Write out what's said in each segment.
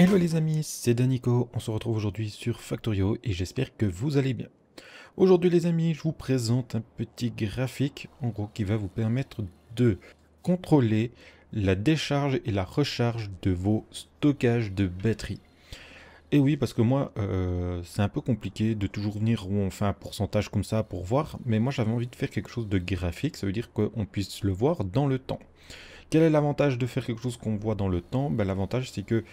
Hello les amis, c'est Danico, on se retrouve aujourd'hui sur Factorio et j'espère que vous allez bien. Aujourd'hui les amis, je vous présente un petit graphique en gros qui va vous permettre de contrôler la décharge et la recharge de vos stockages de batterie. Et oui, parce que moi, euh, c'est un peu compliqué de toujours venir où on fait un pourcentage comme ça pour voir, mais moi j'avais envie de faire quelque chose de graphique, ça veut dire qu'on puisse le voir dans le temps. Quel est l'avantage de faire quelque chose qu'on voit dans le temps ben, L'avantage c'est que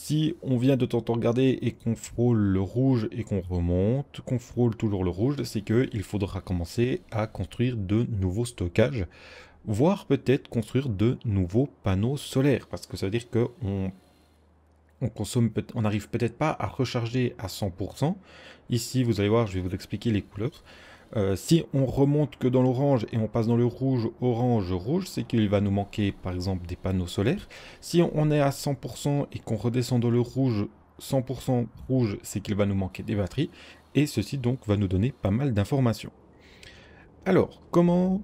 si on vient de temps en temps regarder et qu'on frôle le rouge et qu'on remonte, qu'on frôle toujours le rouge, c'est qu'il faudra commencer à construire de nouveaux stockages, voire peut-être construire de nouveaux panneaux solaires, parce que ça veut dire qu'on on consomme, on n'arrive peut-être pas à recharger à 100%. Ici, vous allez voir, je vais vous expliquer les couleurs. Euh, si on remonte que dans l'orange et on passe dans le rouge, orange, rouge, c'est qu'il va nous manquer par exemple des panneaux solaires. Si on est à 100% et qu'on redescend dans le rouge, 100% rouge, c'est qu'il va nous manquer des batteries. Et ceci donc va nous donner pas mal d'informations. Alors, comment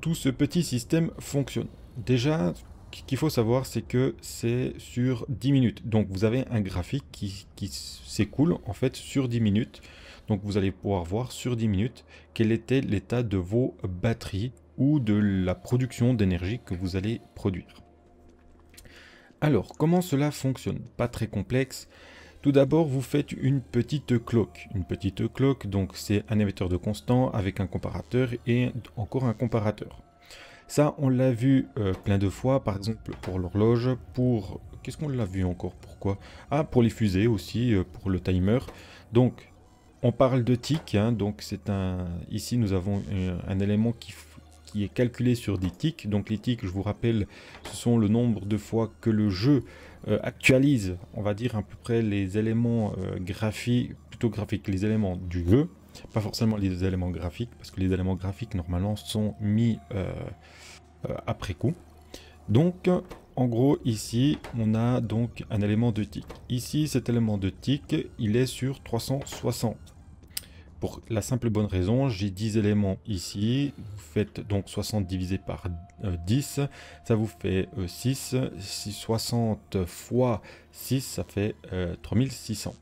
tout ce petit système fonctionne Déjà, ce qu'il faut savoir, c'est que c'est sur 10 minutes. Donc vous avez un graphique qui, qui s'écoule en fait sur 10 minutes. Donc vous allez pouvoir voir sur 10 minutes quel était l'état de vos batteries ou de la production d'énergie que vous allez produire. Alors, comment cela fonctionne Pas très complexe. Tout d'abord, vous faites une petite cloque. Une petite cloque, donc c'est un émetteur de constant avec un comparateur et encore un comparateur. Ça, on l'a vu euh, plein de fois, par exemple pour l'horloge, pour... Qu'est-ce qu'on l'a vu encore Pourquoi Ah, pour les fusées aussi, euh, pour le timer. Donc, on parle de tics, hein, donc c'est un. Ici, nous avons un, élément qui, qui, est calculé sur des tics. Donc les tics, je vous rappelle, ce sont le nombre de fois que le jeu euh, actualise, on va dire à peu près les éléments euh, graphiques, plutôt graphiques, les éléments du jeu, pas forcément les éléments graphiques, parce que les éléments graphiques normalement sont mis euh, après coup. Donc en gros ici on a donc un élément de tic. Ici cet élément de tic il est sur 360 pour la simple bonne raison, j'ai 10 éléments ici, vous faites donc 60 divisé par 10, euh, ça vous fait 6, euh, 60 fois 6, ça fait 3600.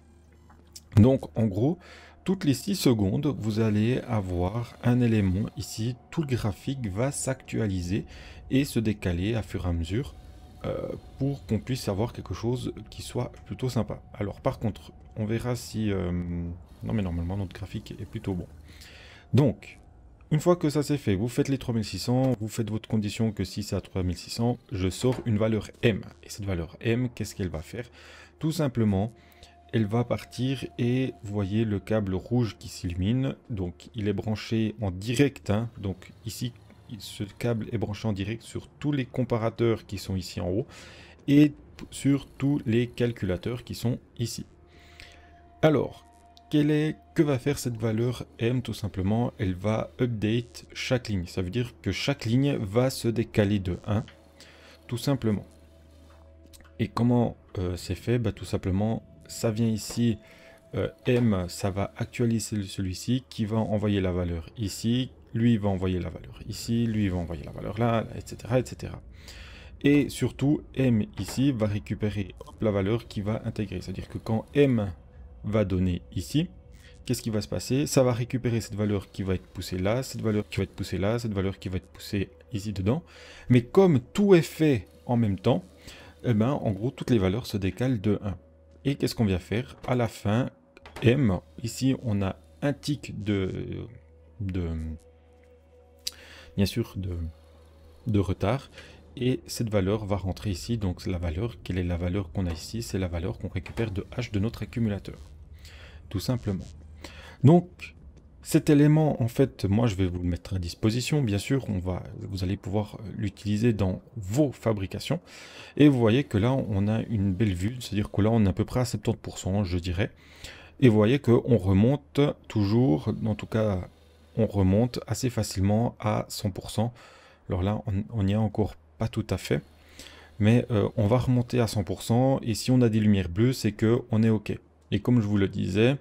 Euh, donc en gros, toutes les 6 secondes, vous allez avoir un élément ici, tout le graphique va s'actualiser et se décaler à fur et à mesure pour qu'on puisse avoir quelque chose qui soit plutôt sympa. Alors par contre, on verra si... Euh, non mais normalement notre graphique est plutôt bon. Donc, une fois que ça c'est fait, vous faites les 3600, vous faites votre condition que si c'est à 3600, je sors une valeur M. Et cette valeur M, qu'est-ce qu'elle va faire Tout simplement, elle va partir et vous voyez le câble rouge qui s'illumine. Donc il est branché en direct. Hein. Donc ici, ce câble est branché en direct sur tous les comparateurs qui sont ici en haut et sur tous les calculateurs qui sont ici. Alors, est, que va faire cette valeur M tout simplement Elle va update chaque ligne. Ça veut dire que chaque ligne va se décaler de 1, tout simplement. Et comment euh, c'est fait bah, Tout simplement, ça vient ici, euh, M, ça va actualiser celui-ci qui va envoyer la valeur ici, lui va envoyer la valeur ici, lui va envoyer la valeur là, etc. etc. Et surtout, M ici va récupérer la valeur qui va intégrer. C'est-à-dire que quand M va donner ici, qu'est-ce qui va se passer Ça va récupérer cette valeur qui va être poussée là, cette valeur qui va être poussée là, cette valeur qui va être poussée ici dedans. Mais comme tout est fait en même temps, eh ben, en gros, toutes les valeurs se décalent de 1. Et qu'est-ce qu'on vient faire À la fin, M, ici, on a un tic de... de bien sûr, de, de retard. Et cette valeur va rentrer ici. Donc, la valeur, quelle est la valeur qu'on a ici C'est la valeur qu'on récupère de H de notre accumulateur simplement. Donc, cet élément, en fait, moi, je vais vous le mettre à disposition. Bien sûr, on va, vous allez pouvoir l'utiliser dans vos fabrications. Et vous voyez que là, on a une belle vue. C'est-à-dire que là, on est à peu près à 70%, je dirais. Et vous voyez on remonte toujours, en tout cas, on remonte assez facilement à 100%. Alors là, on n'y est encore pas tout à fait. Mais euh, on va remonter à 100%. Et si on a des lumières bleues, c'est que on est OK. Et comme je vous le disais,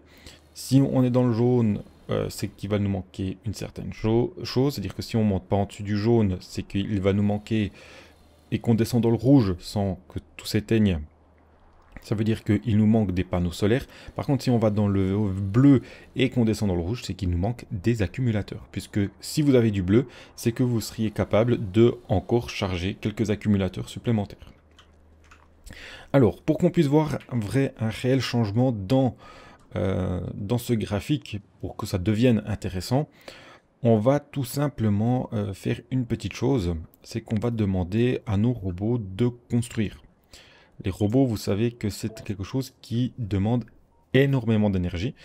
si on est dans le jaune, euh, c'est qu'il va nous manquer une certaine chose. C'est-à-dire que si on ne monte pas en dessus du jaune, c'est qu'il va nous manquer et qu'on descend dans le rouge sans que tout s'éteigne. Ça veut dire qu'il nous manque des panneaux solaires. Par contre, si on va dans le bleu et qu'on descend dans le rouge, c'est qu'il nous manque des accumulateurs. Puisque si vous avez du bleu, c'est que vous seriez capable de encore charger quelques accumulateurs supplémentaires. Alors, pour qu'on puisse voir un, vrai, un réel changement dans, euh, dans ce graphique, pour que ça devienne intéressant, on va tout simplement euh, faire une petite chose, c'est qu'on va demander à nos robots de construire. Les robots, vous savez que c'est quelque chose qui demande énormément d'énergie.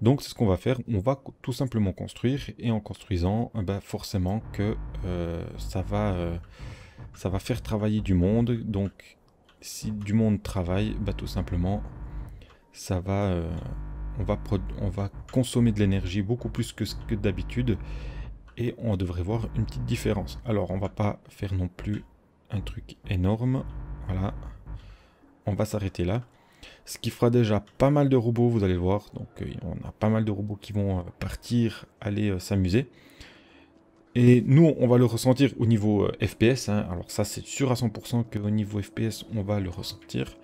Donc c'est ce qu'on va faire, on va tout simplement construire et en construisant, eh ben, forcément que euh, ça, va, ça va faire travailler du monde. Donc si du monde travaille, bah tout simplement, ça va, euh, on, va on va consommer de l'énergie beaucoup plus que, que d'habitude et on devrait voir une petite différence. Alors on va pas faire non plus un truc énorme, voilà, on va s'arrêter là. Ce qui fera déjà pas mal de robots, vous allez voir. Donc, euh, on a pas mal de robots qui vont euh, partir, aller s'amuser. Et nous, on va le ressentir au niveau euh, FPS. Hein. Alors ça, c'est sûr à 100% qu'au niveau FPS, on va le ressentir.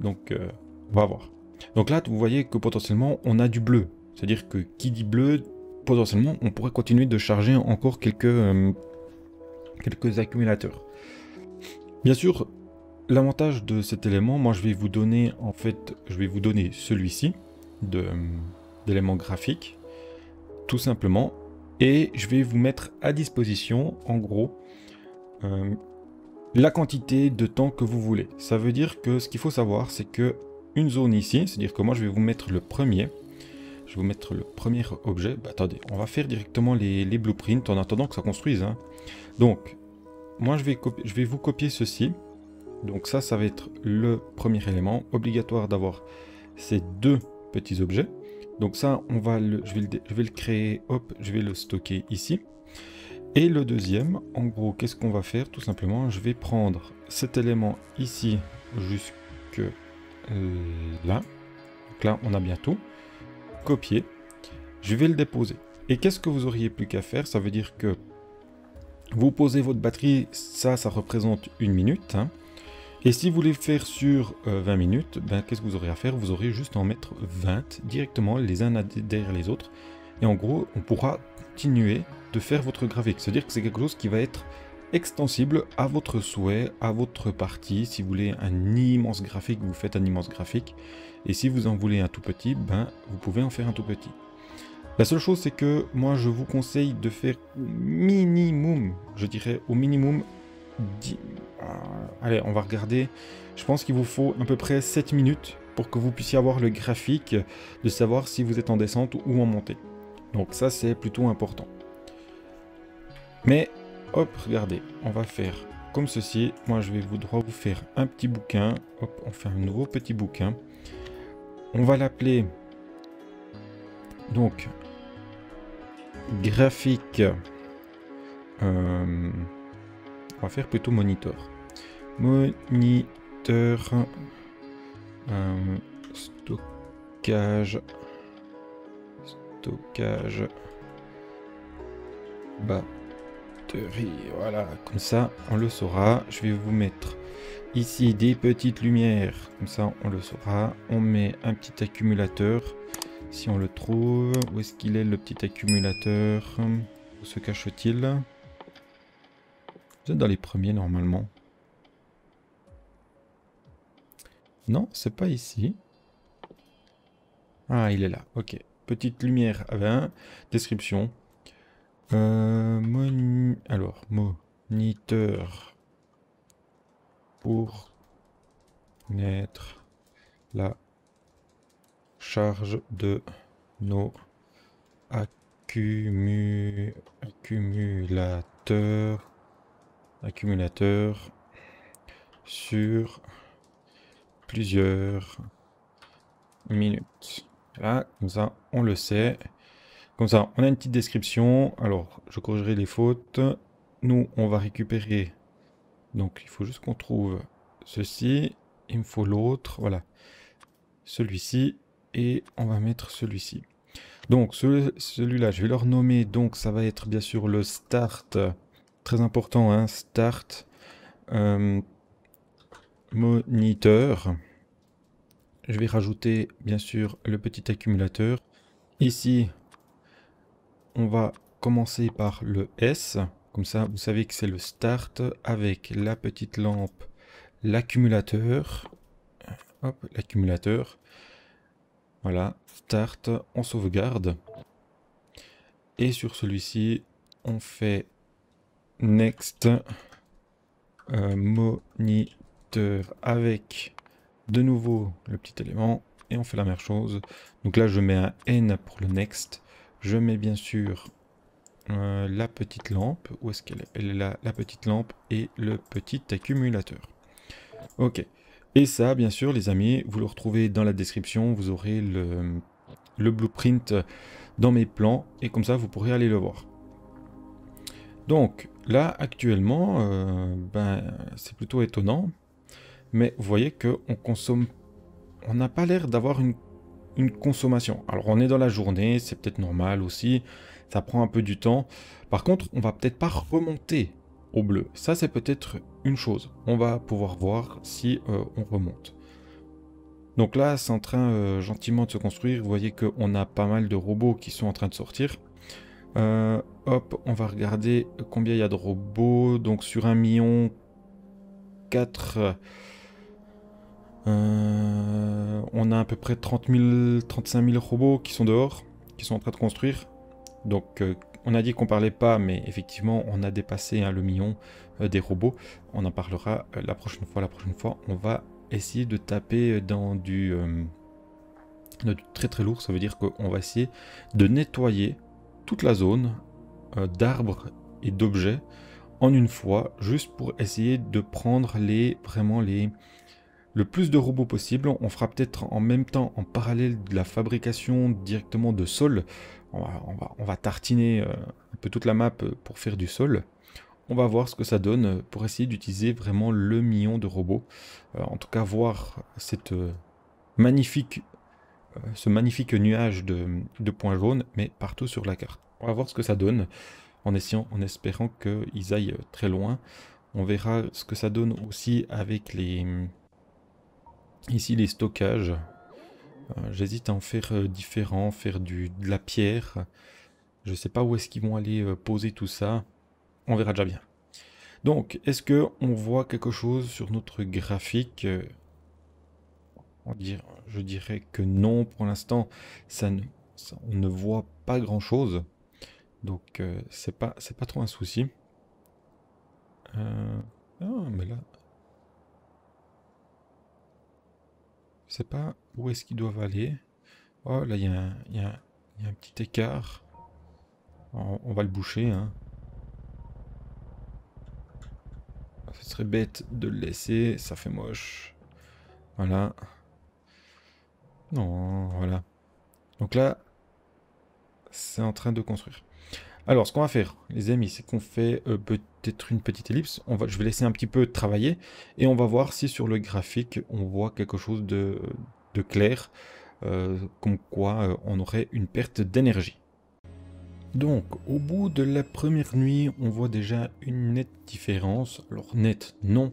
Donc, euh, on va voir. Donc là, vous voyez que potentiellement, on a du bleu. C'est-à-dire que qui dit bleu, potentiellement, on pourrait continuer de charger encore quelques, euh, quelques accumulateurs. Bien sûr, l'avantage de cet élément, moi je vais vous donner, en fait, je vais vous donner celui-ci d'éléments graphiques. Tout simplement et je vais vous mettre à disposition, en gros, euh, la quantité de temps que vous voulez. Ça veut dire que ce qu'il faut savoir, c'est que une zone ici, c'est-à-dire que moi je vais vous mettre le premier, je vais vous mettre le premier objet. Bah, attendez, on va faire directement les, blueprints en attendant que ça construise. Hein. Donc, moi je vais, je vais vous copier ceci. Donc ça, ça va être le premier élément. Obligatoire d'avoir ces deux petits objets. Donc ça, on va le, je, vais le, créer, hop, je vais le stocker ici. Et le deuxième, en gros, qu'est-ce qu'on va faire Tout simplement, je vais prendre cet élément ici jusque euh, là. Donc là, on a bien tout. Copier. Je vais le déposer. Et qu'est-ce que vous auriez plus qu'à faire Ça veut dire que vous posez votre batterie, ça, ça représente une minute. Hein. Et si vous voulez le faire sur 20 euh, minutes, ben, qu'est-ce que vous aurez à faire Vous aurez juste à en mettre 20 directement les uns derrière les autres. Et en gros, on pourra continuer de faire votre graphique. C'est-à-dire que c'est quelque chose qui va être extensible à votre souhait, à votre partie. Si vous voulez un immense graphique, vous faites un immense graphique. Et si vous en voulez un tout petit, ben, vous pouvez en faire un tout petit. La seule chose, c'est que moi, je vous conseille de faire au minimum, je dirais au minimum euh, allez, on va regarder. Je pense qu'il vous faut à peu près 7 minutes pour que vous puissiez avoir le graphique de savoir si vous êtes en descente ou en montée. Donc ça, c'est plutôt important. Mais, hop, regardez, on va faire comme ceci. Moi, je vais vous droit vous faire un petit bouquin. Hop, on fait un nouveau petit bouquin. On va l'appeler donc graphique euh, on va faire plutôt monitor. Moniteur. Euh, stockage. Stockage. Batterie. Voilà, comme ça, on le saura. Je vais vous mettre ici des petites lumières. Comme ça, on le saura. On met un petit accumulateur. Si on le trouve, où est-ce qu'il est le petit accumulateur Où se cache-t-il dans les premiers normalement. Non, c'est pas ici. Ah, il est là. Ok. Petite lumière à Description. Euh, Alors, moniteur. Pour mettre la charge de nos accumulateurs accumulateur sur plusieurs minutes. Là, comme ça, on le sait. Comme ça, on a une petite description. Alors, je corrigerai les fautes. Nous, on va récupérer. Donc, il faut juste qu'on trouve ceci. Il me faut l'autre. Voilà. Celui-ci. Et on va mettre celui-ci. Donc, celui-là, je vais le renommer. Donc, ça va être bien sûr le start très important, hein, start euh, moniteur. Je vais rajouter bien sûr le petit accumulateur. Ici, on va commencer par le S. Comme ça, vous savez que c'est le start avec la petite lampe, l'accumulateur. Hop, l'accumulateur. Voilà, start, on sauvegarde. Et sur celui-ci, on fait Next. Euh, moniteur avec de nouveau le petit élément. Et on fait la même chose. Donc là, je mets un N pour le next. Je mets bien sûr euh, la petite lampe. Où est-ce qu'elle est, Elle est là, la petite lampe et le petit accumulateur. Ok. Et ça, bien sûr, les amis, vous le retrouvez dans la description. Vous aurez le, le blueprint dans mes plans. Et comme ça, vous pourrez aller le voir. Donc là actuellement, euh, ben, c'est plutôt étonnant, mais vous voyez qu'on consomme, on n'a pas l'air d'avoir une, consommation. Alors on est dans la journée, c'est peut-être normal aussi, ça prend un peu du temps. Par contre, on va peut-être pas remonter au bleu. Ça c'est peut-être une chose. On va pouvoir voir si euh, on remonte. Donc là, c'est en train euh, gentiment de se construire. Vous voyez qu'on a pas mal de robots qui sont en train de sortir. Euh, hop, on va regarder combien il y a de robots. Donc sur un million 4, euh, on a à peu près 30 000, 35 000 robots qui sont dehors, qui sont en train de construire. Donc euh, on a dit qu'on parlait pas, mais effectivement on a dépassé hein, le million des robots. On en parlera la prochaine fois. La prochaine fois, on va essayer de taper dans du, du très très lourd. Ça veut dire qu'on va essayer de nettoyer la zone euh, d'arbres et d'objets en une fois, juste pour essayer de prendre les vraiment les le plus de robots possible. On fera peut-être en même temps, en parallèle de la fabrication directement de sol. On va, on va, tartiner euh, un peu toute la map euh, pour faire du sol. On va voir ce que ça donne pour essayer d'utiliser vraiment le million de robots. en tout cas, voir cette magnifique ce magnifique nuage de, points jaunes, mais partout sur la carte. On va voir ce que ça donne, en, espérant qu'ils aillent très loin. On verra ce que ça donne aussi avec les... Ici, les stockages. Euh, j'hésite à en faire euh, différents, faire du, de la pierre. Je ne sais pas où est-ce qu'ils vont aller euh, poser tout ça. On verra déjà bien. Donc, est-ce qu'on voit quelque chose sur notre graphique dire, je dirais que non, pour l'instant, ça, on ne voit pas grand-chose. Donc, euh, c'est pas, pas trop un souci. Euh, ah, mais là... Je sais pas où est-ce qu'ils doivent aller. Oh, là, il y, a un, petit écart. On, va le boucher, hein. Ce serait bête de le laisser, ça fait moche. Voilà. Non, voilà. Donc là, c'est en train de construire. Alors, ce qu'on va faire, les amis, c'est qu'on fait euh, peut-être une petite ellipse. On va, je vais laisser un petit peu travailler et on va voir si sur le graphique, on voit quelque chose de, clair, euh, comme quoi euh, on aurait une perte d'énergie. Donc, au bout de la première nuit, on voit déjà une nette différence. Alors, nette, non,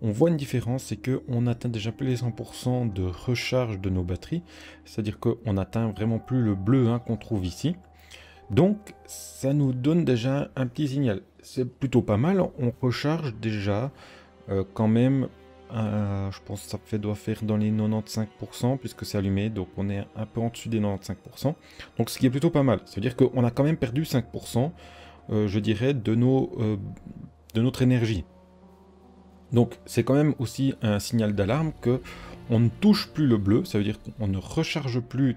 on voit une différence, c'est qu'on atteint déjà plus les 100% de recharge de nos batteries, c'est-à-dire qu'on atteint vraiment plus le bleu hein, qu'on trouve ici. Donc ça nous donne déjà un petit signal. C'est plutôt pas mal, on recharge déjà euh, quand même, euh, je pense que ça doit faire dans les 95% puisque c'est allumé, donc on est un peu en dessus des 95%. Donc ce qui est plutôt pas mal, c'est-à-dire qu'on a quand même perdu 5%, euh, je dirais, de, nos, de notre énergie. Donc c'est quand même aussi un signal d'alarme que on ne touche plus le bleu, ça veut dire qu'on ne recharge plus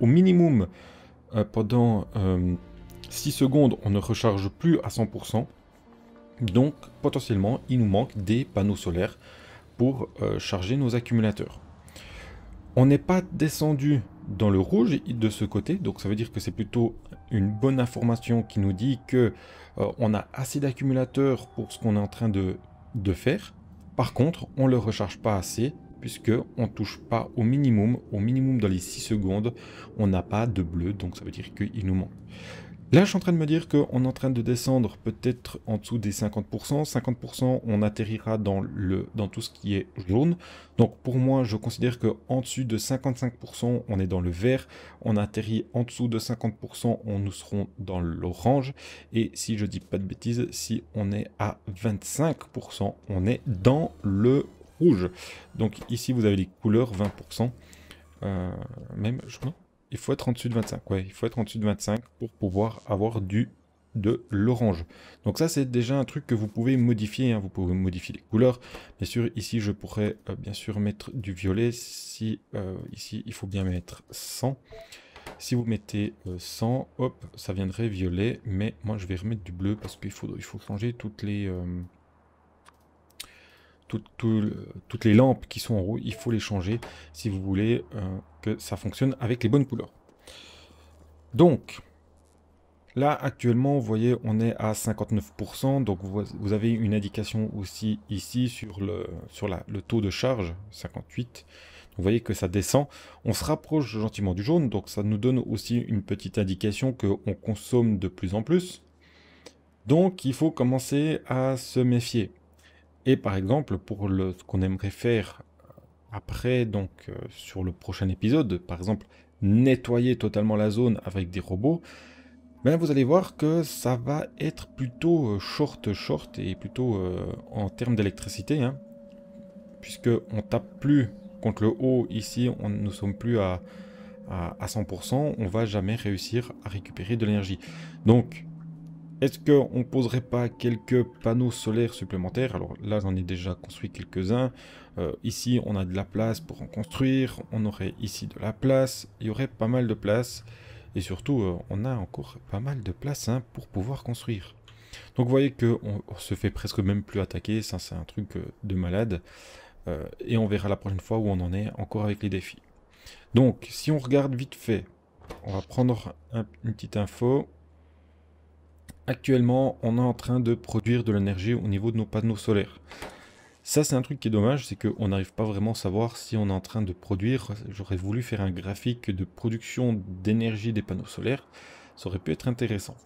au minimum euh, pendant 6 euh, secondes, on ne recharge plus à 100%. Donc potentiellement, il nous manque des panneaux solaires pour euh, charger nos accumulateurs. On n'est pas descendu dans le rouge de ce côté, donc ça veut dire que c'est plutôt une bonne information qui nous dit que on a assez d'accumulateurs pour ce qu'on est en train de de faire. Par contre, on le recharge pas assez puisque on touche pas au minimum, au minimum dans les 6 secondes, on n'a pas de bleu, donc ça veut dire qu'il nous manque. Là, je suis en train de me dire qu'on est en train de descendre peut-être en dessous des 50%. 50%, on atterrira dans, le, dans tout ce qui est jaune. Donc pour moi, je considère qu'en dessus de 55%, on est dans le vert. On atterrit en dessous de 50%, on nous serons dans l'orange. Et si je dis pas de bêtises, si on est à 25%, on est dans le rouge. Donc ici, vous avez les couleurs 20%. Euh, même, je... crois il faut être en dessus de 25. Ouais, il faut être en dessus de 25 pour pouvoir avoir du de l'orange. Donc ça, c'est déjà un truc que vous pouvez modifier. Hein. Vous pouvez modifier les couleurs. Bien sûr, ici, je pourrais euh, bien sûr mettre du violet. Si euh, ici, il faut bien mettre 100. Si vous mettez 100, euh, hop, ça viendrait violet. Mais moi, je vais remettre du bleu parce qu'il faut, il faut changer toutes les toutes les lampes qui sont en rouge, il faut les changer si vous voulez euh, que ça fonctionne avec les bonnes couleurs. Donc, là actuellement, vous voyez, on est à 59%, donc vous, avez une indication aussi ici sur le, sur le taux de charge, 58%. Vous voyez que ça descend, on se rapproche gentiment du jaune, donc ça nous donne aussi une petite indication qu'on consomme de plus en plus. Donc il faut commencer à se méfier. Et par exemple, pour le, ce qu'on aimerait faire après, donc euh, sur le prochain épisode, par exemple, nettoyer totalement la zone avec des robots, ben vous allez voir que ça va être plutôt euh, short short et plutôt euh, en termes d'électricité, hein. puisque on tape plus contre le haut ici, on, nous sommes plus à, à 100%, on va jamais réussir à récupérer de l'énergie. Donc est-ce qu'on ne poserait pas quelques panneaux solaires supplémentaires Alors là, j'en ai déjà construit quelques-uns. Euh, ici, on a de la place pour en construire. On aurait ici de la place. Il y aurait pas mal de place. Et surtout, euh, on a encore pas mal de place hein, pour pouvoir construire. Donc vous voyez qu'on on se fait presque même plus attaquer. Ça, c'est un truc euh, de malade. et on verra la prochaine fois où on en est encore avec les défis. Donc, si on regarde vite fait, on va prendre une petite info actuellement, on est en train de produire de l'énergie au niveau de nos panneaux solaires. Ça, c'est un truc qui est dommage, c'est qu'on n'arrive pas vraiment à savoir si on est en train de produire. J'aurais voulu faire un graphique de production d'énergie des panneaux solaires. Ça aurait pu être intéressant.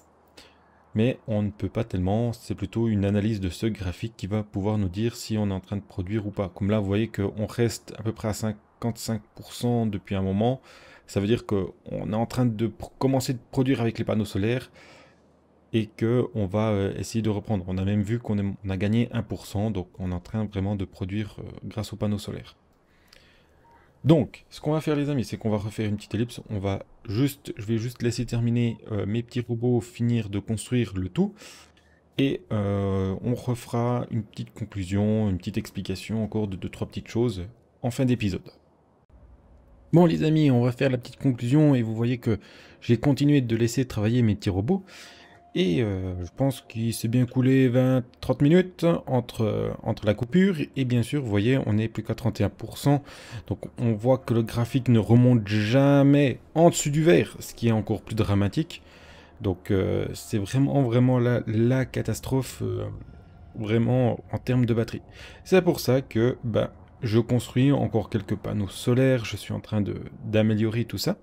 Mais on ne peut pas tellement, c'est plutôt une analyse de ce graphique qui va pouvoir nous dire si on est en train de produire ou pas. Comme là, vous voyez qu'on reste à peu près à 55% depuis un moment. Ça veut dire qu'on est en train de commencer de produire avec les panneaux solaires et qu'on va euh, essayer de reprendre. On a même vu qu'on a gagné 1%, donc on est en train vraiment de produire euh, grâce aux panneaux solaires. Donc, ce qu'on va faire les amis, c'est qu'on va refaire une petite ellipse. On va juste, je vais juste laisser terminer euh, mes petits robots finir de construire le tout. Et on refera une petite conclusion, une petite explication encore de trois petites choses en fin d'épisode. Bon les amis, on va faire la petite conclusion et vous voyez que j'ai continué de laisser travailler mes petits robots. Et euh, je pense qu'il s'est bien coulé 20-30 minutes entre, la coupure. Et bien sûr, vous voyez, on n'est plus qu'à 31%. Donc on voit que le graphique ne remonte jamais en dessus du vert, ce qui est encore plus dramatique. Donc euh, c'est vraiment, vraiment la, catastrophe, euh, vraiment en termes de batterie. C'est pour ça que ben, je construis encore quelques panneaux solaires. Je suis en train d'améliorer tout ça.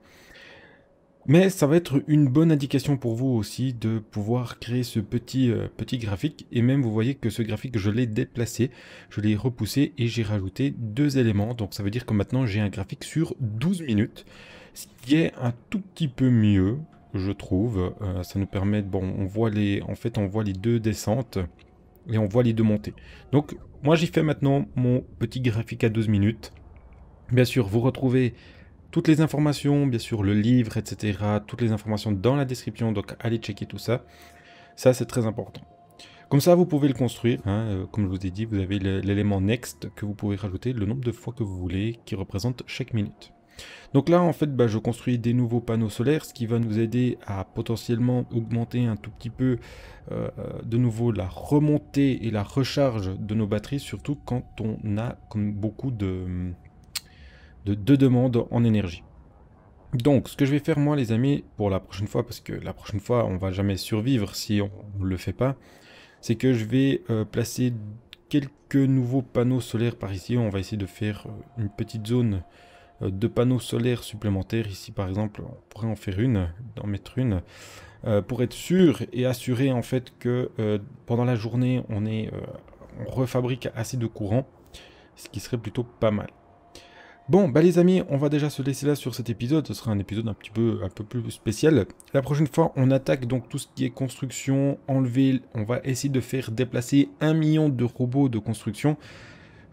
Mais ça va être une bonne indication pour vous aussi de pouvoir créer ce petit, euh, petit graphique. Et même vous voyez que ce graphique, je l'ai déplacé, je l'ai repoussé et j'ai rajouté deux éléments. Donc ça veut dire que maintenant j'ai un graphique sur 12 minutes, ce qui est un tout petit peu mieux, je trouve. Euh, ça nous permet, bon, on voit les, en fait on voit les deux descentes et on voit les deux montées. Donc moi j'y fais maintenant mon petit graphique à 12 minutes. Bien sûr, vous retrouvez toutes les informations, bien sûr le livre, etc. Toutes les informations dans la description, donc allez checker tout ça. Ça, c'est très important. Comme ça, vous pouvez le construire. Hein, euh, comme je vous ai dit, vous avez l'élément next que vous pouvez rajouter le nombre de fois que vous voulez, qui représente chaque minute. Donc là, en fait, bah, je construis des nouveaux panneaux solaires, ce qui va nous aider à potentiellement augmenter un tout petit peu euh, euh, de nouveau la remontée et la recharge de nos batteries, surtout quand on a comme beaucoup de de deux demandes en énergie. Donc, ce que je vais faire moi, les amis, pour la prochaine fois, parce que la prochaine fois, on va jamais survivre si on ne le fait pas, c'est que je vais euh, placer quelques nouveaux panneaux solaires par ici. On va essayer de faire euh, une petite zone euh, de panneaux solaires supplémentaires. Ici, par exemple, on pourrait en faire une, d'en mettre une, pour être sûr et assurer en fait que pendant la journée, on, est, on refabrique assez de courant, ce qui serait plutôt pas mal. Bon, bah les amis, on va déjà se laisser là sur cet épisode. Ce sera un épisode un petit peu, un peu plus spécial. La prochaine fois, on attaque donc tout ce qui est construction, enlever. On va essayer de faire déplacer un million de robots de construction.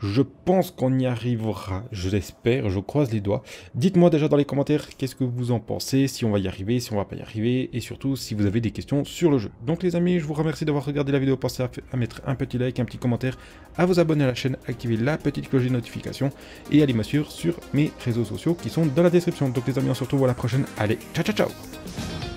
Je pense qu'on y arrivera, je l'espère, je croise les doigts. Dites-moi déjà dans les commentaires qu'est-ce que vous en pensez, si on va y arriver, si on va pas y arriver, et surtout si vous avez des questions sur le jeu. Donc les amis, je vous remercie d'avoir regardé la vidéo, pensez à, mettre un petit like, un petit commentaire, à vous abonner à la chaîne, activer la petite cloche de notification, et allez suivre sur mes réseaux sociaux qui sont dans la description. Donc les amis, on se retrouve à la prochaine, allez, ciao ciao ciao